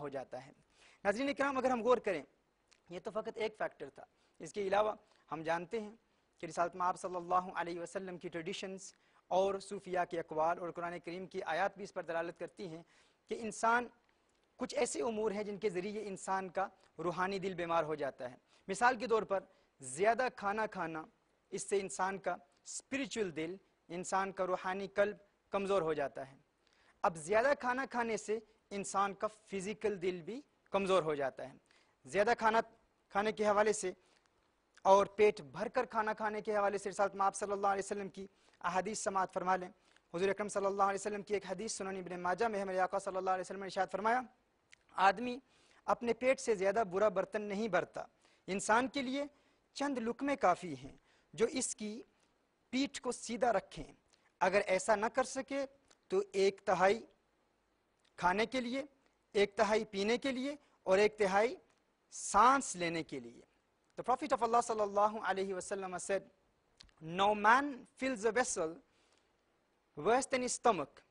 हो जाता है नाजरीन कराम अगर हम गौर करें ये तो फ़कत एक फैक्टर था इसके अलावा हम जानते हैं कि रिसालत माब सल्लल्लाहु अलैहि वसल्लम की ट्रेडिशंस और सूफिया के अकवाल और कुरान करीम की आयत भी इस पर दलालत करती हैं कि इंसान कुछ ऐसे अमूर हैं जिनके ज़रिए इंसान का रूहानी दिल बीमार हो जाता है मिसाल के तौर पर ज़्यादा खाना खाना इससे इंसान का स्पिरिचुअल दिल इंसान का रूहानी कल्ब कमज़ोर हो जाता है अब ज़्यादा खाना खाने से इंसान का फिज़िकल दिल भी कमज़ोर हो जाता है ज़्यादा खाना खाने के हवाले से और पेट भर कर खाना खाने के हवाले से साथ आप सल्लल्लाहु अलैहि वसल्लम की अदीस समात फरमा लें हजूर अक्रम सल्ला वसलम की एक हदीस सुनन बिन माजा में हमारे आका सल्लल्लाहु ने शायद फरमाया आदमी अपने पेट से ज़्यादा बुरा बर्तन नहीं भरता इंसान के लिए चंद लुकमें काफ़ी हैं जो इसकी पीठ को सीधा रखें अगर ऐसा न कर सके तो एक तहाई खाने के लिए एक तिहाई पीने के लिए और एक तिहाई सांस लेने के लिए The Prophet of Allah sallallahu alayhi wasallam said, No man fills a vessel worse than his stomach.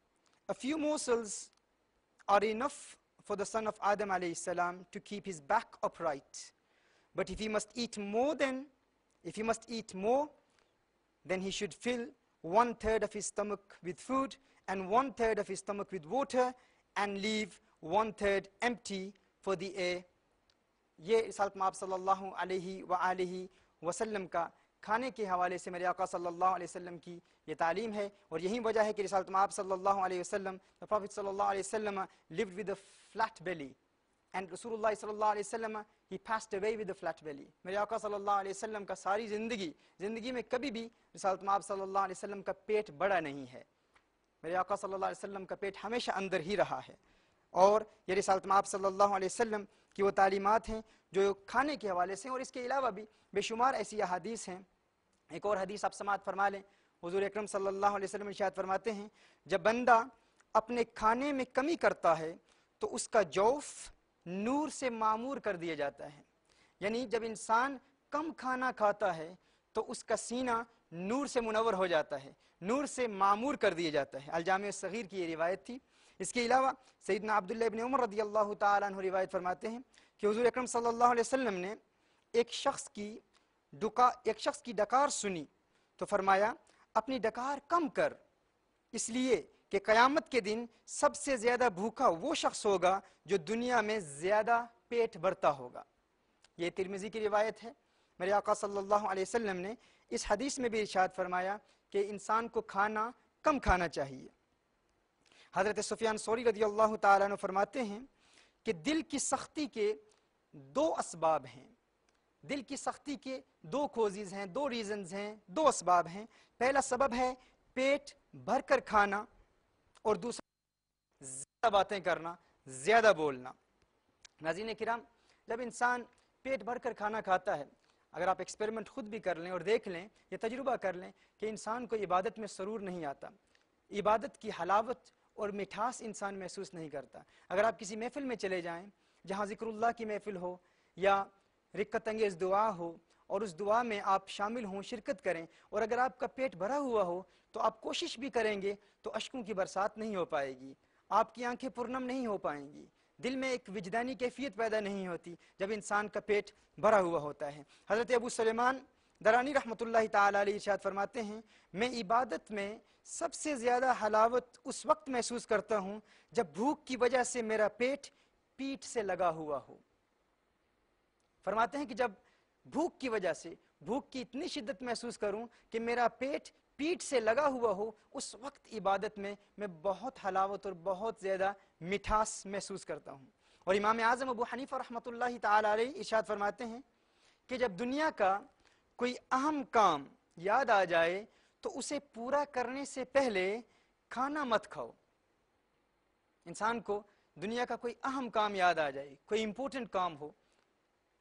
A few morsels are enough for the son of Adam to keep his back upright. But if he must eat more than, if he must eat more, then he should fill one third of his stomach with food and one third of his stomach with water and leave one third empty for the air ये इसालत सल्लल्लाहु अलैहि व वसल्लम का खाने के हवाले से मेरे आका सल्लल्लाहु अलैहि वसल्लम की ये तालीम है और यही वजह है कि रिसालत माप सल्लल्लाहु अलैहि वसल्लम द प्रॉफिट सल्लल्लाहु अलैहि वसल्लम lived with a flat belly and Rasulullah sallallahu alaihi wasallam he passed away with a flat belly मेरे आका सल्लल्लाहु अलैहि वसल्लम का सारी जिंदगी जिंदगी में कभी भी रिसालत माप सल्लल्लाहु अलैहि वसल्लम का पेट बड़ा नहीं है मेरे आका सल्लल्लाहु अलैहि वसल्लम का पेट हमेशा अंदर ही रहा है और ये रिसालत आप सल्लल्लाहु अलैहि वसल्लम की वो तालीमत हैं जो खाने के हवाले से और इसके अलावा भी बेशुमार ऐसी अहादीस हैं एक और हदीस आप समात फरमा लें हजूर अक्रम सल्लल्लाहु अलैहि वसल्लम फरमाते हैं जब बंदा अपने खाने में कमी करता है तो उसका जौफ नूर से मामूर कर दिया जाता है यानी जब इंसान कम खाना खाता है तो उसका सीना नूर से मुनवर हो जाता है नूर से मामूर कर दिया जाता है अलजाम सग़ीर की ये रिवायत थी इसके अलावा सईदना अब्दुल्ला इबन उमर रदी अल्लाह तु रिवायत फरमाते हैं कि हजूर अक्रम सल्ला वसम ने एक शख्स की डुका एक शख्स की डकार सुनी तो फरमाया अपनी डकार कम कर इसलिए कि क़यामत के दिन सबसे ज़्यादा भूखा वो शख्स होगा जो दुनिया में ज़्यादा पेट भरता होगा ये तिरमिज़ी की रिवायत है मेरे आका सल्लल्लाहु अलैहि वसल्लम ने इस हदीस में भी इर्शाद फरमाया कि इंसान को खाना कम खाना चाहिए हज़रत सुफियान सोरी रदी अल्लाह फरमाते हैं कि दिल की सख्ती के दो इसबाब हैं दिल की सख्ती के दो कोजिज हैं दो रीजन हैं दो इसबाब हैं पहला सबब है पेट भर कर खाना और दूसरा ज़्यादा बातें करना ज़्यादा बोलना नज़ीन कराम जब इंसान पेट भर कर खाना खाता है अगर आप एक्सपेरिमेंट खुद भी कर लें और देख लें या तजुर्बा कर लें कि इंसान को इबादत में सरूर नहीं आता इबादत की हलावत और मिठास इंसान महसूस नहीं करता अगर आप किसी महफिल में चले जाएँ जहाँ ज़िक्रुल्लाह की महफिल हो या रिक्कत अंगेज़ दुआ हो और उस दुआ में आप शामिल हों शिरकत करें और अगर आपका पेट भरा हुआ हो तो आप कोशिश भी करेंगे तो अशकों की बरसात नहीं हो पाएगी आपकी आंखें पुरनम नहीं हो पाएंगी दिल में एक विजदानी कैफियत पैदा नहीं होती जब इंसान का पेट भरा हुआ होता है हज़रत अबू सलेमान दरानी रहमत ताली फरमाते हैं मैं इबादत में सबसे ज़्यादा हलावत उस वक्त महसूस करता हूँ जब भूख की वजह से मेरा पेट पीठ से लगा हुआ हो फरमाते हैं कि जब भूख की वजह से भूख की इतनी शिद्दत महसूस करूं कि मेरा पेट पीठ से लगा हुआ हो उस वक्त इबादत में मैं बहुत हलावत और बहुत ज़्यादा मिठास महसूस करता हूँ और इमाम आज़म अबू हनीफ़ा रहमत इशाद फरमाते हैं कि जब दुनिया का कोई अहम काम याद आ जाए तो उसे पूरा करने से पहले खाना मत खाओ इंसान को दुनिया का कोई अहम काम याद आ जाए कोई इम्पोर्टेंट काम हो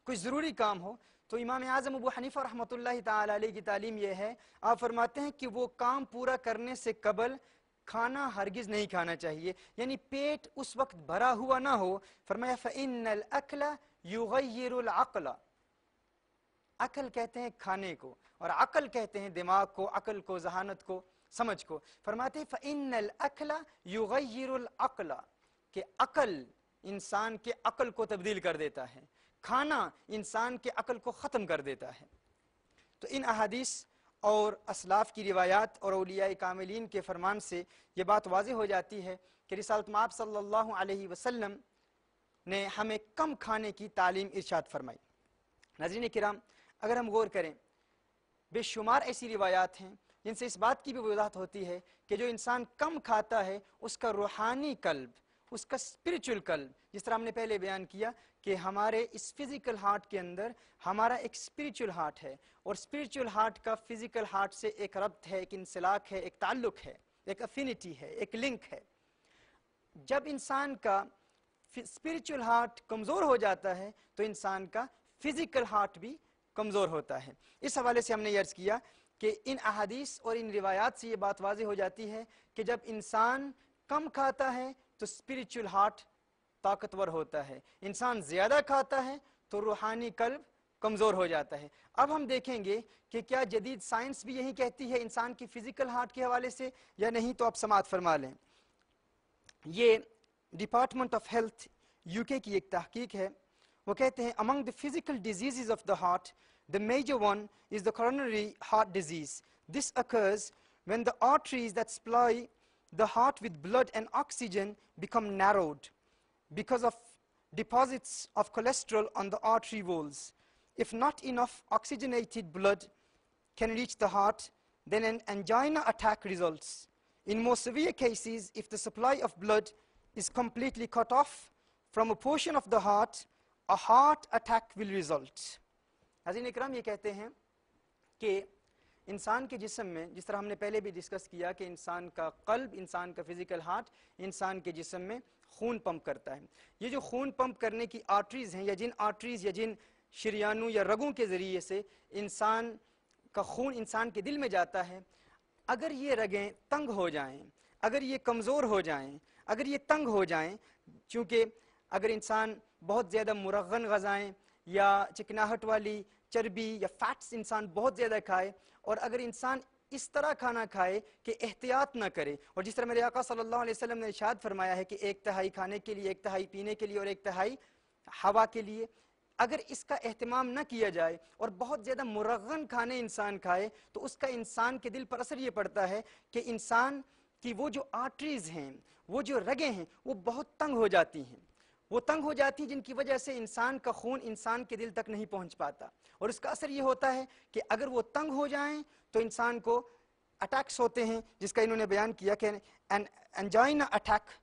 कोई ज़रूरी काम हो तो इमाम आज़म अबू हनीफ़ा रहमत ताली की तालीम यह है आप फरमाते हैं कि वो काम पूरा करने से कबल खाना हरगिज़ नहीं खाना चाहिए यानी पेट उस वक्त भरा हुआ ना हो फरमाया अकल कहते हैं खाने को और अकल कहते हैं दिमाग को अकल को जहानत को समझ को फरमाते फ़िन अकला युगरअला अकल इंसान के अकल को तब्दील कर देता है खाना इंसान के अकल को ख़त्म कर देता है तो इन अहादीस और असलाफ की रिवायात और अलिया कामिलीन के फरमान से ये बात वाज हो जाती है कि रिसालत माप सल्लल्लाहु ने हमें कम खाने की तालीम इर्शाद फरमाई नजरिन कराम अगर हम गौर करें बेशुमार ऐसी रिवायात हैं जिनसे इस बात की भी वजाहत होती है कि जो इंसान कम खाता है उसका रूहानी कल्ब उसका स्पिरिचुअल कल्ब जिस तरह हमने पहले बयान किया कि हमारे इस फिजिकल हार्ट के अंदर हमारा एक स्पिरिचुअल हार्ट है और स्पिरिचुअल हार्ट का फिजिकल हार्ट से एक रब्त है एक इंसलाक है एक ताल्लुक है एक अफिनिटी है एक लिंक है जब इंसान का स्पिरिचुअल हार्ट कमज़ोर हो जाता है तो इंसान का फिजिकल हार्ट भी कमज़ोर होता है इस हवाले से हमने यर्ज़ किया कि इन अहादीस और इन रिवायात से ये बात वाजी हो जाती है कि जब इंसान कम खाता है तो स्पिरिचुअल हार्ट ताकतवर होता है इंसान ज्यादा खाता है तो रूहानी कल्ब कमजोर हो जाता है अब हम देखेंगे कि क्या जदीद साइंस भी यही कहती है इंसान की फिजिकल हार्ट के हवाले से या नहीं तो आप समात फरमा लें ये डिपार्टमेंट ऑफ हेल्थ यूके की एक तहकीक है वो कहते हैं among the physical disease of the heart the major one is the coronary heart disease this occurs when the arteries that supply the heart with blood and oxygen become narrowed because of deposits of cholesterol on the artery walls. If not enough oxygenated blood can reach the heart, then an angina attack results. In more severe cases, if the supply of blood is completely cut off from a portion of the heart, a heart attack will result. Hazin Ikram ये कहते हैं कि इंसान के जिसम में जिस तरह हमने पहले भी डिस्कस किया कि इंसान का कल्ब इंसान का फिज़िकल हार्ट इंसान के जिसम में खून पंप करता है ये जो खून पंप करने की आर्टरीज़ हैं या जिन आर्टरीज़ या जिन शरियानों या रगों के ज़रिए से इंसान का खून इंसान के दिल में जाता है अगर ये रगें तंग हो जाएं अगर ये कमज़ोर हो जाएं अगर ये तंग हो जाएं चूँकि अगर इंसान बहुत ज़्यादा मुरगन गज़ाएँ या चिकनाहट वाली चर्बी या फैट्स इंसान बहुत ज़्यादा खाए और अगर इंसान इस तरह खाना खाए कि एहतियात ना करे और जिस तरह मेरे आका सल्लल्लाहु अलैहि वसल्लम ने इशाद फरमाया है कि एक तहाई खाने के लिए एक तहाई पीने के लिए और एक तहाई हवा के लिए अगर इसका अहतमाम ना किया जाए और बहुत ज़्यादा मुरगन खाने इंसान खाए तो उसका इंसान के दिल पर असर ये पड़ता है कि इंसान की वो जो आर्टरीज़ हैं वो जो रगें हैं वो बहुत तंग हो जाती हैं वो तंग हो जाती जिनकी वजह से इंसान का खून इंसान के दिल तक नहीं पहुंच पाता और इसका असर ये होता है कि अगर वो तंग हो जाएं तो इंसान को अटैक्स होते हैं जिसका इन्होंने बयान किया कि एंजाइना अटैक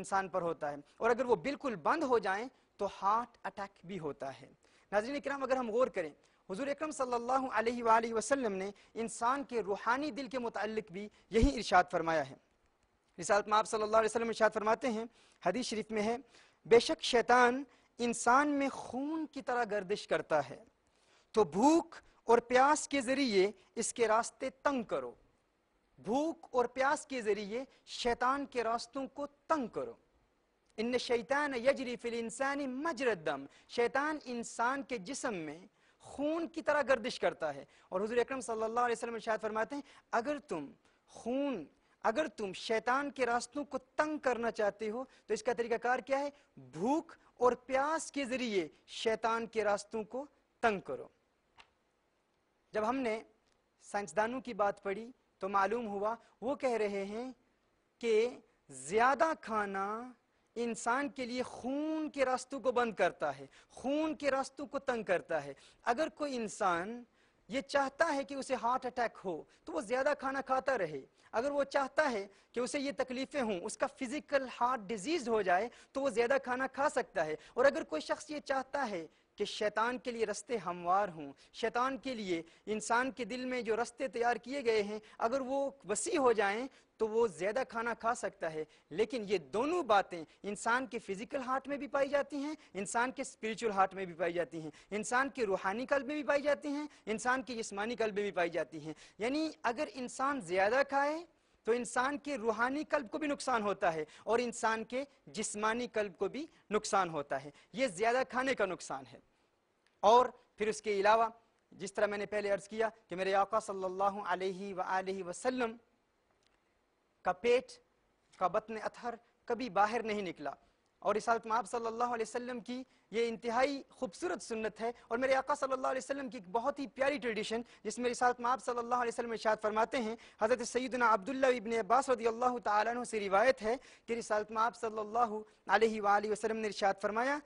इंसान पर होता है और अगर वो बिल्कुल बंद हो जाएं तो हार्ट अटैक भी होता है नाजरीन कराम अगर हम गौर करें हजूर अक्रम सल्लल्लाहु अलैहि वसल्लम ने इंसान के रूहानी दिल के मुतलक भी यही इर्शाद फरमाया है रिसालत में आप सल्लल्लाहु अलैहि वसल्लम इर्शाद फरमाते हैं हदीस शरीफ में है बेशक शैतान इंसान में खून की तरह गर्दिश करता है तो भूख और प्यास के जरिए इसके रास्ते तंग करो भूख और प्यास के जरिए शैतान के रास्तों को तंग करो इन शैतान यजरी फिल इंसानी मजरदम शैतान इंसान के जिसम में खून की तरह गर्दिश करता है और हजूर अक्रम सल्ला वसलम शायद फरमाते हैं अगर तुम खून अगर तुम शैतान के रास्तों को तंग करना चाहते हो तो इसका कार क्या है भूख और प्यास के जरिए शैतान के रास्तों को तंग करो जब हमने साइंसदानों की बात पढ़ी तो मालूम हुआ वो कह रहे हैं कि ज्यादा खाना इंसान के लिए खून के रास्तों को बंद करता है खून के रास्तों को तंग करता है अगर कोई इंसान ये चाहता है कि उसे हार्ट अटैक हो तो वो ज़्यादा खाना खाता रहे अगर वो चाहता है कि उसे ये तकलीफ़ें हों उसका फिजिकल हार्ट डिजीज़ हो जाए तो वो ज़्यादा खाना खा सकता है और अगर कोई शख्स ये चाहता है कि शैतान के लिए रस्ते हमवार हों शैतान के लिए इंसान के दिल में जो रस्ते तैयार किए गए हैं अगर वो वसी हो जाएं तो वो ज़्यादा खाना खा सकता है लेकिन ये दोनों बातें इंसान के फिजिकल हार्ट में भी पाई जाती हैं इंसान के स्पिरिचुअल हार्ट में भी पाई जाती हैं इंसान के रूहानी कल में भी पाई जाती हैं इंसान के जिसमानी कल में भी पाई जाती हैं यानी अगर इंसान ज़्यादा खाए तो इंसान के रूहानी कल्ब को भी नुकसान होता है और इंसान के जिस्मानी कल्ब को भी नुकसान होता है ये ज़्यादा खाने का नुकसान है और फिर उसके अलावा जिस तरह मैंने पहले अर्ज किया कि मेरे आका सल्लल्लाहु अलैहि सल्ला वसल्लम का पेट का बतन अथहर कभी बाहर नहीं निकला और इस हालत में आप सल्लल्लाहु अलैहि वसल्लम की ये इंतहाई खूबसूरत सुन्नत है और मेरे आका सल्लल्लाहु अलैहि वसल्लम की एक बहुत ही प्यारी ट्रेडिशन जिसमें इस हालत में आप सल्लल्लाहु अलैहि वसल्लम इशाद फरमाते हैं हज़रत सैदना अब्दुल्ला इबन अब्बास रदी अल्लाह तु से रिवायत है कि इस हालत में आप सल्लल्लाहु अलैहि वसल्लम ने इशाद फरमाया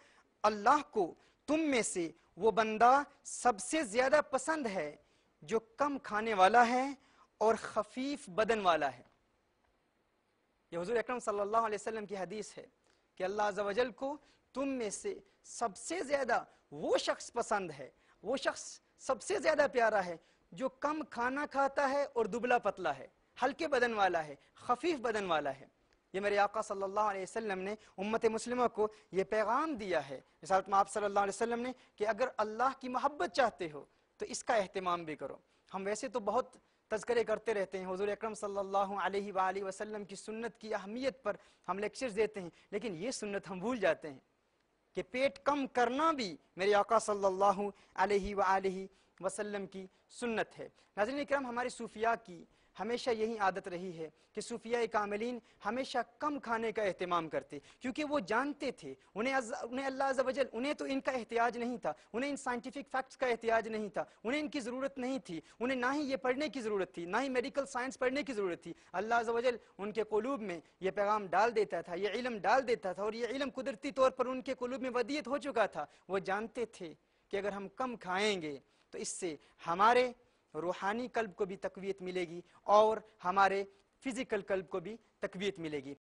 अल्लाह को तुम में से वो बंदा सबसे ज्यादा पसंद है जो कम खाने वाला है और खफीफ बदन वाला है यह हजूर अक्रम सल्लाम की हदीस है कि अल्लाह को तुम में से सबसे ज्यादा वो शख्स पसंद है वो शख्स सबसे ज्यादा प्यारा है जो कम खाना खाता है और दुबला पतला है हल्के बदन वाला है खफीफ बदन वाला है ये मेरे आका सल्लल्लाहु अलैहि वसल्लम ने उम्मत मुस्लिमों को ये पैगाम दिया है मिसाल आप सल्लल्लाहु अलैहि वसल्लम ने कि अगर अल्लाह की मोहब्बत चाहते हो तो इसका अहतमाम भी करो हम वैसे तो बहुत तस्करे करते रहते हैं हजूर अक्रम सल्लल्लाहु अलैहि वसल्लम की सुन्नत की अहमियत पर हम लेक्चर देते हैं लेकिन ये सुन्नत हम भूल जाते हैं कि पेट कम करना भी मेरे आका सल्लल्लाहु अलैहि वसल्लम की सुन्नत है नाजरन करम हमारे सूफिया की हमेशा यही आदत रही है कि सूफिया कामलिन हमेशा कम खाने का अहतमाम करते क्योंकि वो जानते थे उन्हें अज, उन्हें अल्लाह वजल उन्हें तो इनका एहतियाज नहीं था उन्हें इन साइंटिफिक फैक्ट्स का एहतियाज नहीं था उन्हें इनकी ज़रूरत नहीं थी उन्हें ना ही ये पढ़ने की ज़रूरत थी ना ही मेडिकल साइंस पढ़ने की ज़रूरत थी अल्लाह अजल उनके कलूब में यह पैगाम डाल देता था यह इलम डाल देता था और यह इलम कुदरती तौर पर उनके कलूब में वदियत हो चुका था वो जानते थे कि अगर हम कम खाएंगे तो इससे हमारे रूहानी कल्ब को भी तकवीत मिलेगी और हमारे फिजिकल कल्ब को भी तकवीत मिलेगी